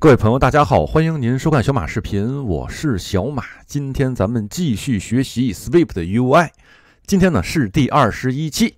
各位朋友，大家好，欢迎您收看小马视频，我是小马。今天咱们继续学习 Swift UI，今天呢是第二十一期。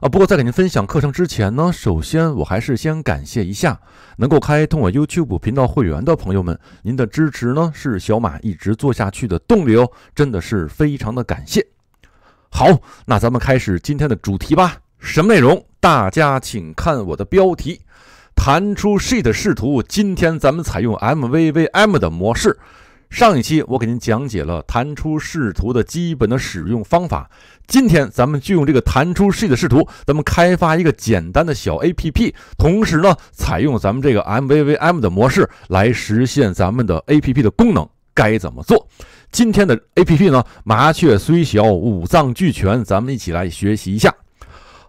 啊，不过在给您分享课程之前呢，首先我还是先感谢一下能够开通我 YouTube 频道会员的朋友们，您的支持呢是小马一直做下去的动力哦，真的是非常的感谢。好，那咱们开始今天的主题吧，什么内容？大家请看我的标题。弹出 sheet 视图，今天咱们采用 M V V M 的模式。上一期我给您讲解了弹出视图的基本的使用方法，今天咱们就用这个弹出 sheet 视图，咱们开发一个简单的小 A P P，同时呢，采用咱们这个 M V V M 的模式来实现咱们的 A P P 的功能，该怎么做？今天的 A P P 呢？麻雀虽小，五脏俱全，咱们一起来学习一下。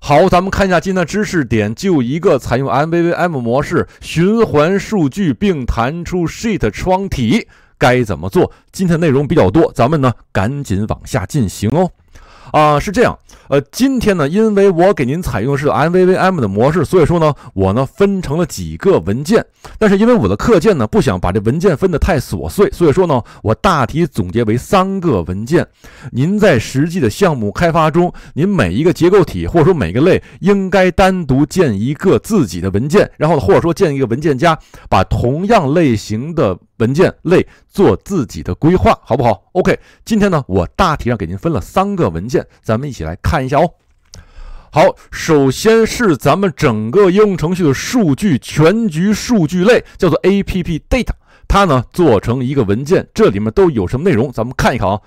好，咱们看一下今天的知识点，就一个采用 MVVM 模式循环数据并弹出 Sheet 窗体，该怎么做？今天内容比较多，咱们呢赶紧往下进行哦。啊，是这样。呃，今天呢，因为我给您采用的是 MVVM 的模式，所以说呢，我呢分成了几个文件。但是因为我的课件呢不想把这文件分得太琐碎，所以说呢，我大体总结为三个文件。您在实际的项目开发中，您每一个结构体或者说每个类应该单独建一个自己的文件，然后或者说建一个文件夹，把同样类型的。文件类做自己的规划，好不好？OK，今天呢，我大体上给您分了三个文件，咱们一起来看一下哦。好，首先是咱们整个应用程序的数据全局数据类，叫做 APP Data，它呢做成一个文件，这里面都有什么内容，咱们看一看啊。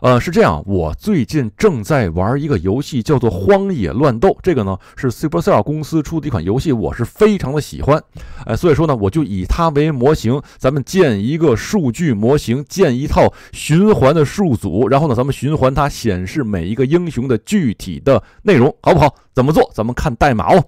呃，是这样，我最近正在玩一个游戏，叫做《荒野乱斗》，这个呢是 SuperCell 公司出的一款游戏，我是非常的喜欢。哎，所以说呢，我就以它为模型，咱们建一个数据模型，建一套循环的数组，然后呢，咱们循环它显示每一个英雄的具体的内容，好不好？怎么做？咱们看代码哦。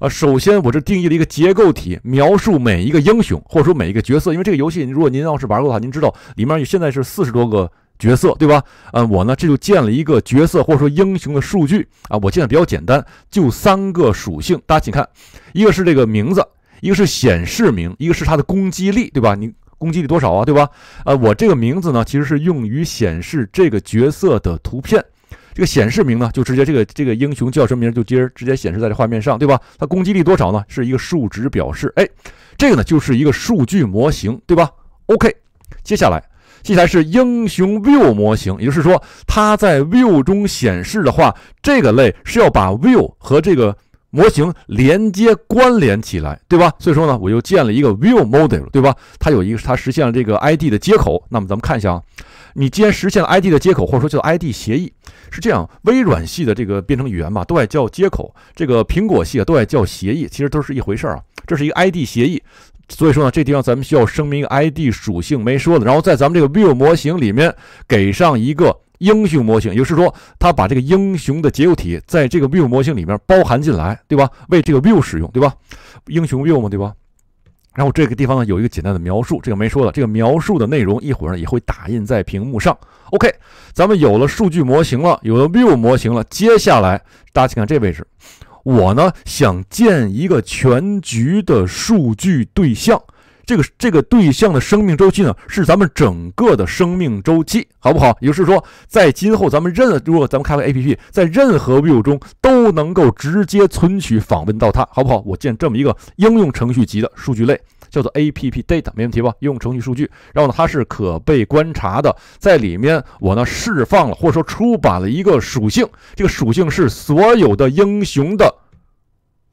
呃，首先我这定义了一个结构体，描述每一个英雄或者说每一个角色，因为这个游戏，如果您要是玩过的话，您知道里面现在是四十多个。角色对吧？呃，我呢这就建了一个角色或者说英雄的数据啊，我建的比较简单，就三个属性。大家请看，一个是这个名字，一个是显示名，一个是它的攻击力，对吧？你攻击力多少啊，对吧？呃，我这个名字呢其实是用于显示这个角色的图片，这个显示名呢就直接这个这个英雄叫什么名就直接直接显示在这画面上，对吧？它攻击力多少呢？是一个数值表示。哎，这个呢就是一个数据模型，对吧？OK，接下来。这才是英雄 View 模型，也就是说，它在 View 中显示的话，这个类是要把 View 和这个模型连接关联起来，对吧？所以说呢，我又建了一个 ViewModel，对吧？它有一个，它实现了这个 ID 的接口。那么咱们看一下，啊，你既然实现了 ID 的接口，或者说叫 ID 协议，是这样，微软系的这个编程语言嘛，都爱叫接口；这个苹果系都爱叫协议，其实都是一回事儿啊。这是一个 ID 协议。所以说呢，这地方咱们需要声明一个 ID 属性没说的，然后在咱们这个 View 模型里面给上一个英雄模型，也就是说，他把这个英雄的结构体在这个 View 模型里面包含进来，对吧？为这个 View 使用，对吧？英雄 View 嘛，对吧？然后这个地方呢有一个简单的描述，这个没说的，这个描述的内容一会儿呢也会打印在屏幕上。OK，咱们有了数据模型了，有了 View 模型了，接下来大家请看这位置。我呢想建一个全局的数据对象，这个这个对象的生命周期呢是咱们整个的生命周期，好不好？也就是说，在今后咱们任如果咱们开发 APP，在任何 view 中都能够直接存取访问到它，好不好？我建这么一个应用程序级的数据类。叫做 A P P Data，没问题吧？应用程序数据。然后呢，它是可被观察的，在里面我呢释放了或者说出版了一个属性，这个属性是所有的英雄的。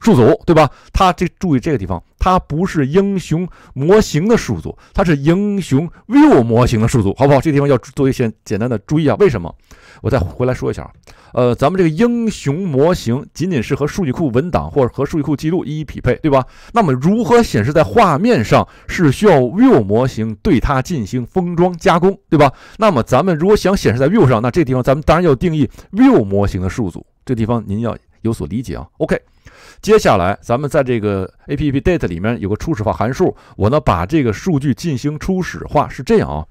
数组对吧？它这注意这个地方，它不是英雄模型的数组，它是英雄 view 模型的数组，好不好？这地方要做一些简单的注意啊。为什么？我再回来说一下啊。呃，咱们这个英雄模型仅仅是和数据库文档或者和数据库记录一一匹配，对吧？那么如何显示在画面上是需要 view 模型对它进行封装加工，对吧？那么咱们如果想显示在 view 上，那这地方咱们当然要定义 view 模型的数组，这地方您要有所理解啊。OK。接下来，咱们在这个 A P P Data 里面有个初始化函数，我呢把这个数据进行初始化，是这样啊。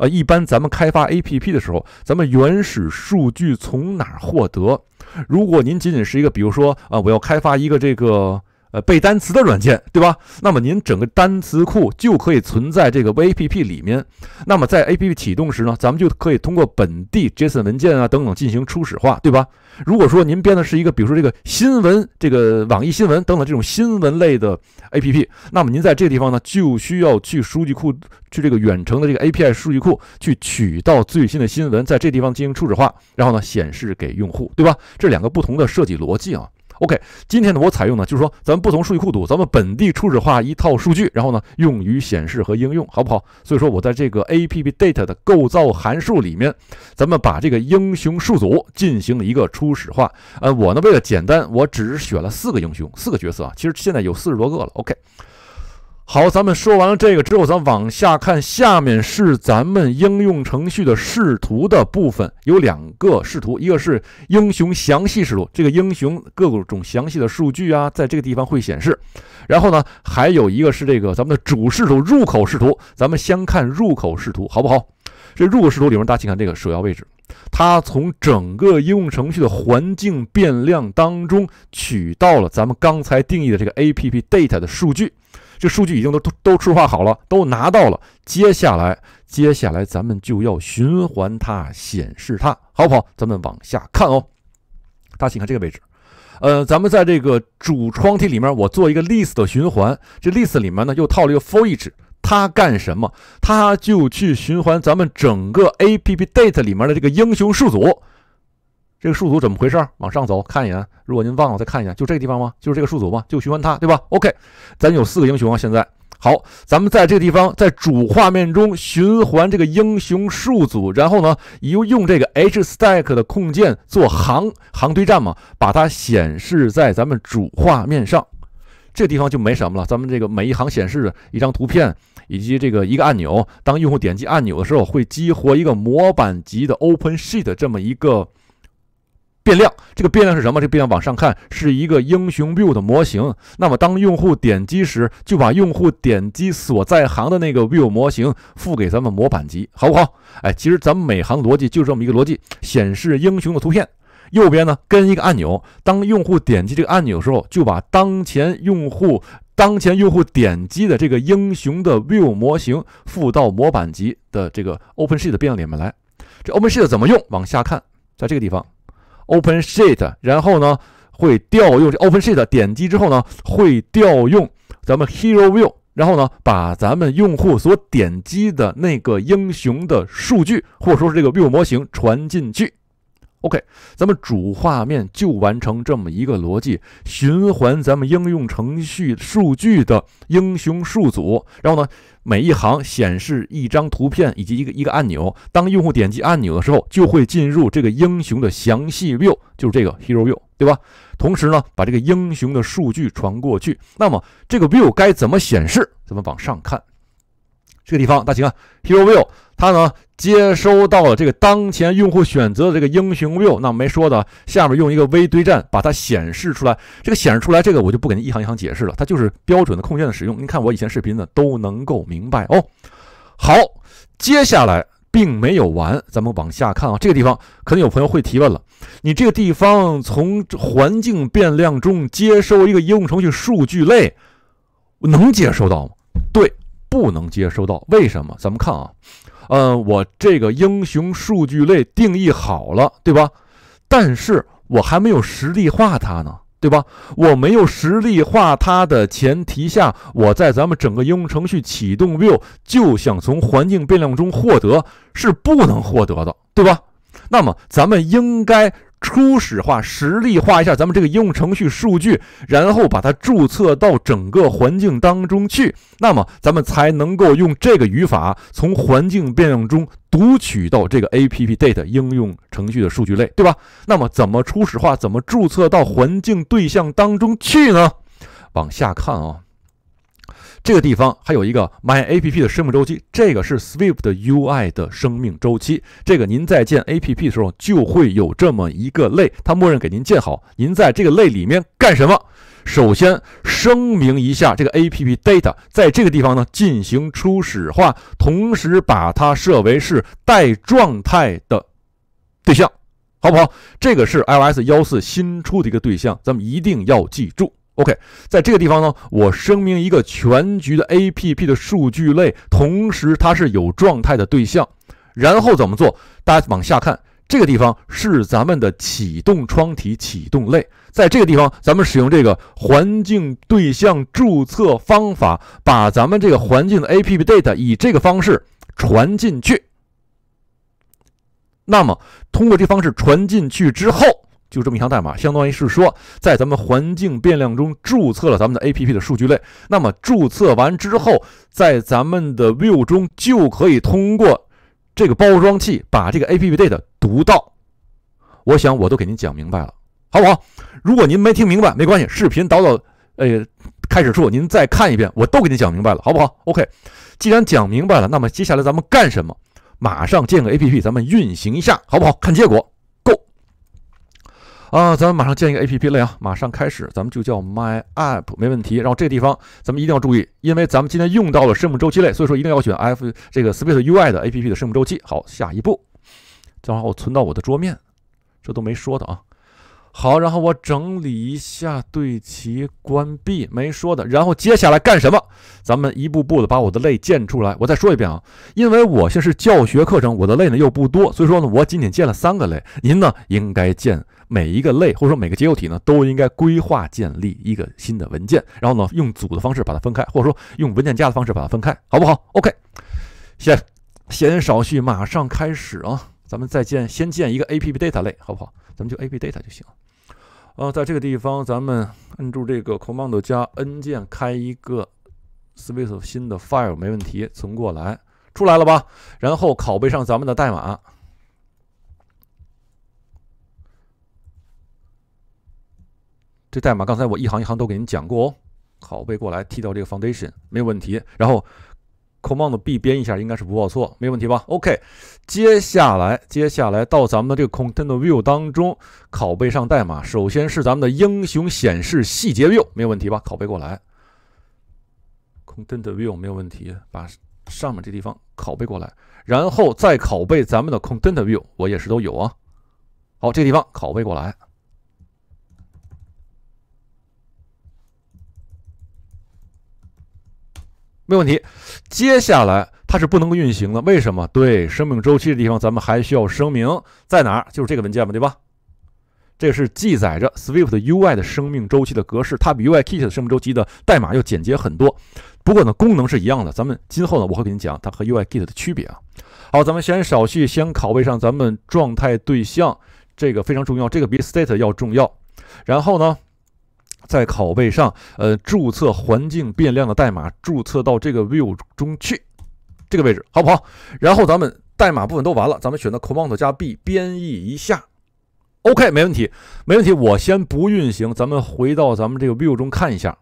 呃，一般咱们开发 A P P 的时候，咱们原始数据从哪获得？如果您仅仅是一个，比如说啊，我要开发一个这个。呃，背单词的软件，对吧？那么您整个单词库就可以存在这个 VAPP 里面。那么在 APP 启动时呢，咱们就可以通过本地 JSON 文件啊等等进行初始化，对吧？如果说您编的是一个，比如说这个新闻，这个网易新闻等等这种新闻类的 APP，那么您在这地方呢就需要去数据库，去这个远程的这个 API 数据库去取到最新的新闻，在这地方进行初始化，然后呢显示给用户，对吧？这两个不同的设计逻辑啊。OK，今天呢，我采用呢，就是说，咱们不同数据库读，咱们本地初始化一套数据，然后呢，用于显示和应用，好不好？所以说我在这个 APP Data 的构造函数里面，咱们把这个英雄数组进行了一个初始化。呃，我呢为了简单，我只选了四个英雄，四个角色啊，其实现在有四十多个了。OK。好，咱们说完了这个之后，咱往下看，下面是咱们应用程序的视图的部分，有两个视图，一个是英雄详细视图，这个英雄各种详细的数据啊，在这个地方会显示。然后呢，还有一个是这个咱们的主视图入口视图，咱们先看入口视图，好不好？这入口视图里面，大家请看这个首要位置，它从整个应用程序的环境变量当中取到了咱们刚才定义的这个 APP Data 的数据。这数据已经都都都初始化好了，都拿到了。接下来，接下来咱们就要循环它，显示它，好不好？咱们往下看哦。大家请看这个位置，呃，咱们在这个主窗体里面，我做一个 list 的循环，这 list 里面呢又套了一个 for each，它干什么？它就去循环咱们整个 app d a t e 里面的这个英雄数组。这个数组怎么回事？往上走，看一眼。如果您忘了，再看一眼。就这个地方吗？就是这个数组吗？就循环它，对吧？OK，咱有四个英雄啊。现在好，咱们在这个地方，在主画面中循环这个英雄数组，然后呢，又用这个 HStack 的控件做行行堆栈嘛，把它显示在咱们主画面上。这地方就没什么了。咱们这个每一行显示一张图片以及这个一个按钮。当用户点击按钮的时候，会激活一个模板级的 OpenSheet 这么一个。变量，这个变量是什么？这个、变量往上看是一个英雄 view 的模型。那么当用户点击时，就把用户点击所在行的那个 view 模型付给咱们模板集，好不好？哎，其实咱们每行逻辑就这么一个逻辑：显示英雄的图片，右边呢跟一个按钮。当用户点击这个按钮的时候，就把当前用户当前用户点击的这个英雄的 view 模型附到模板集的这个 open sheet 变量里面来。这 open sheet 怎么用？往下看，在这个地方。Open sheet，然后呢会调用这 Open sheet，点击之后呢会调用咱们 Hero View，然后呢把咱们用户所点击的那个英雄的数据，或者说是这个 View 模型传进去。OK，咱们主画面就完成这么一个逻辑循环。咱们应用程序数据的英雄数组，然后呢，每一行显示一张图片以及一个一个按钮。当用户点击按钮的时候，就会进入这个英雄的详细 view，就是这个 hero view，对吧？同时呢，把这个英雄的数据传过去。那么这个 view 该怎么显示？咱们往上看。这个地方，大秦啊，Hero View，它呢接收到了这个当前用户选择的这个英雄 View，那没说的，下面用一个微堆栈把它显示出来。这个显示出来，这个我就不给您一行一行解释了，它就是标准的控件的使用。您看我以前视频呢都能够明白哦。好，接下来并没有完，咱们往下看啊。这个地方可能有朋友会提问了，你这个地方从环境变量中接收一个应用程序数据类，我能接收到吗？对。不能接收到，为什么？咱们看啊，呃，我这个英雄数据类定义好了，对吧？但是我还没有实例化它呢，对吧？我没有实例化它的前提下，我在咱们整个应用程序启动 view 就想从环境变量中获得，是不能获得的，对吧？那么咱们应该。初始化实例化一下咱们这个应用程序数据，然后把它注册到整个环境当中去，那么咱们才能够用这个语法从环境变量中读取到这个 AppData 应用程序的数据类，对吧？那么怎么初始化？怎么注册到环境对象当中去呢？往下看啊。这个地方还有一个 My App 的生命周期，这个是 Swift 的 UI 的生命周期。这个您在建 App 的时候就会有这么一个类，它默认给您建好。您在这个类里面干什么？首先声明一下这个 App Data，在这个地方呢进行初始化，同时把它设为是带状态的对象，好不好？这个是 iOS 幺四新出的一个对象，咱们一定要记住。OK，在这个地方呢，我声明一个全局的 APP 的数据类，同时它是有状态的对象。然后怎么做？大家往下看，这个地方是咱们的启动窗体启动类，在这个地方，咱们使用这个环境对象注册方法，把咱们这个环境的 APP data 以这个方式传进去。那么通过这方式传进去之后。就这么一行代码，相当于是说，在咱们环境变量中注册了咱们的 A P P 的数据类。那么注册完之后，在咱们的 View 中就可以通过这个包装器把这个 A P P 类的读到。我想我都给您讲明白了，好不好？如果您没听明白，没关系，视频导到呃开始处，您再看一遍，我都给您讲明白了，好不好？OK，既然讲明白了，那么接下来咱们干什么？马上建个 A P P，咱们运行一下，好不好？看结果。啊，咱们马上建一个 A P P 了呀，马上开始，咱们就叫 My App，没问题。然后这个地方咱们一定要注意，因为咱们今天用到了生命周期类，所以说一定要选 F 这个 s p a c e U I 的 A P P 的生命周期。好，下一步，正好我存到我的桌面，这都没说的啊。好，然后我整理一下，对齐关闭没说的。然后接下来干什么？咱们一步步的把我的类建出来。我再说一遍啊，因为我现在是教学课程，我的类呢又不多，所以说呢，我仅仅建了三个类。您呢应该建每一个类，或者说每个结构体呢都应该规划建立一个新的文件，然后呢用组的方式把它分开，或者说用文件夹的方式把它分开，好不好？OK，先闲少叙，马上开始啊！咱们再建，先建一个 APP Data 类，好不好？咱们就 APP Data 就行。哦，在这个地方，咱们摁住这个 Command 加 N 键，开一个 Swift 新的 File，没问题，存过来，出来了吧？然后拷贝上咱们的代码。这代码刚才我一行一行都给您讲过哦，拷贝过来，踢掉这个 Foundation，没有问题。然后。Command B 编一下应该是不报错，没问题吧？OK，接下来，接下来到咱们的这个 Content View 当中，拷贝上代码。首先是咱们的英雄显示细节 View，没有问题吧？拷贝过来，Content View 没有问题，把上面这地方拷贝过来，然后再拷贝咱们的 Content View，我也是都有啊。好，这地方拷贝过来。没问题，接下来它是不能够运行的，为什么？对生命周期的地方，咱们还需要声明在哪儿？就是这个文件嘛，对吧？这是记载着 Swift UI 的生命周期的格式，它比 UIKit 的生命周期的代码要简洁很多。不过呢，功能是一样的。咱们今后呢，我会给你讲它和 UIKit 的区别啊。好，咱们先少叙，先拷贝上咱们状态对象，这个非常重要，这个比 State 要重要。然后呢？在拷贝上，呃，注册环境变量的代码注册到这个 view 中去，这个位置好不好？然后咱们代码部分都完了，咱们选择 Command 加 B 编译一下。OK，没问题，没问题。我先不运行，咱们回到咱们这个 view 中看一下。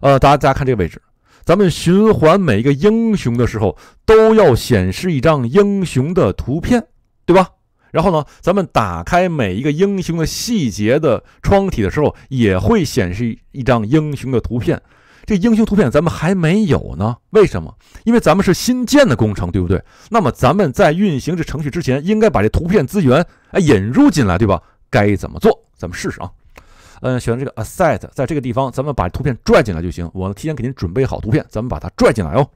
呃，大家大家看这个位置，咱们循环每一个英雄的时候都要显示一张英雄的图片，对吧？然后呢，咱们打开每一个英雄的细节的窗体的时候，也会显示一张英雄的图片。这英雄图片咱们还没有呢，为什么？因为咱们是新建的工程，对不对？那么咱们在运行这程序之前，应该把这图片资源哎引入进来，对吧？该怎么做？咱们试试啊。嗯，选择这个 Asset，在这个地方，咱们把图片拽进来就行。我提前给您准备好图片，咱们把它拽进来哦。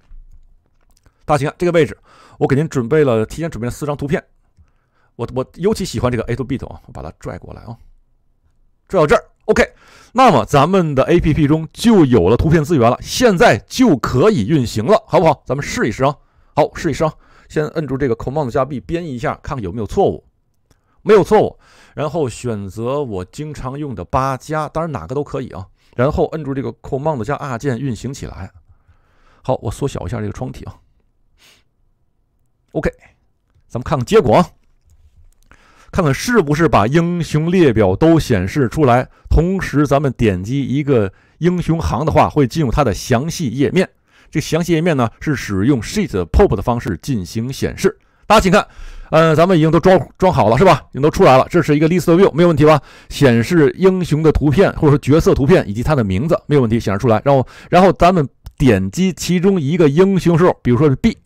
大家请看这个位置我给您准备了，提前准备了四张图片。我我尤其喜欢这个 A to B 的啊，我把它拽过来啊，拽到这儿。OK，那么咱们的 APP 中就有了图片资源了，现在就可以运行了，好不好？咱们试一试啊，好，试一试啊，先摁住这个 Command 加 B 编译一下，看看有没有错误，没有错误，然后选择我经常用的八加，当然哪个都可以啊，然后摁住这个 Command 加 R 键运行起来。好，我缩小一下这个窗体啊。OK，咱们看看结果。看看是不是把英雄列表都显示出来。同时，咱们点击一个英雄行的话，会进入它的详细页面。这详细页面呢，是使用 sheet pop 的方式进行显示。大家请看，嗯，咱们已经都装装好了，是吧？已经都出来了。这是一个 list view，没有问题吧？显示英雄的图片，或者说角色图片以及它的名字，没有问题，显示出来。然后，然后咱们点击其中一个英雄时候，比如说是 B。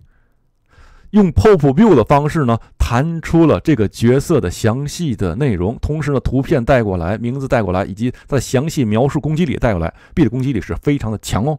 用 pop view 的方式呢，弹出了这个角色的详细的内容，同时呢，图片带过来，名字带过来，以及它的详细描述攻击力带过来，B 的攻击力是非常的强哦。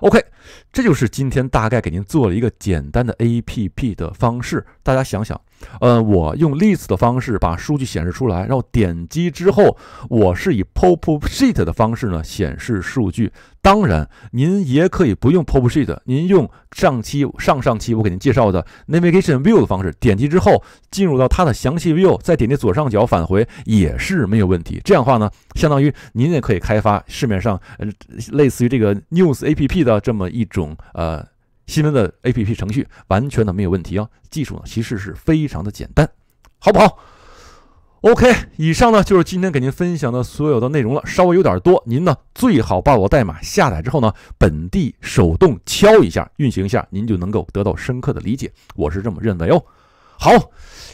OK，这就是今天大概给您做了一个简单的 APP 的方式，大家想想。呃，我用 list 的方式把数据显示出来，然后点击之后，我是以 pop sheet 的方式呢显示数据。当然，您也可以不用 pop sheet，您用上期、上上期我给您介绍的 navigation view 的方式，点击之后进入到它的详细 view，再点击左上角返回也是没有问题。这样的话呢，相当于您也可以开发市面上呃类似于这个 news app 的这么一种呃。新闻的 APP 程序完全的没有问题啊，技术呢其实是非常的简单，好不好？OK，以上呢就是今天给您分享的所有的内容了，稍微有点多，您呢最好把我代码下载之后呢，本地手动敲一下，运行一下，您就能够得到深刻的理解，我是这么认为哦。好，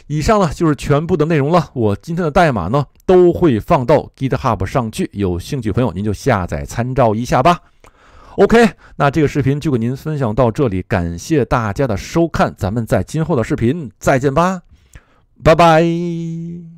以上呢就是全部的内容了，我今天的代码呢都会放到 GitHub 上去，有兴趣朋友您就下载参照一下吧。OK，那这个视频就给您分享到这里，感谢大家的收看，咱们在今后的视频再见吧，拜拜。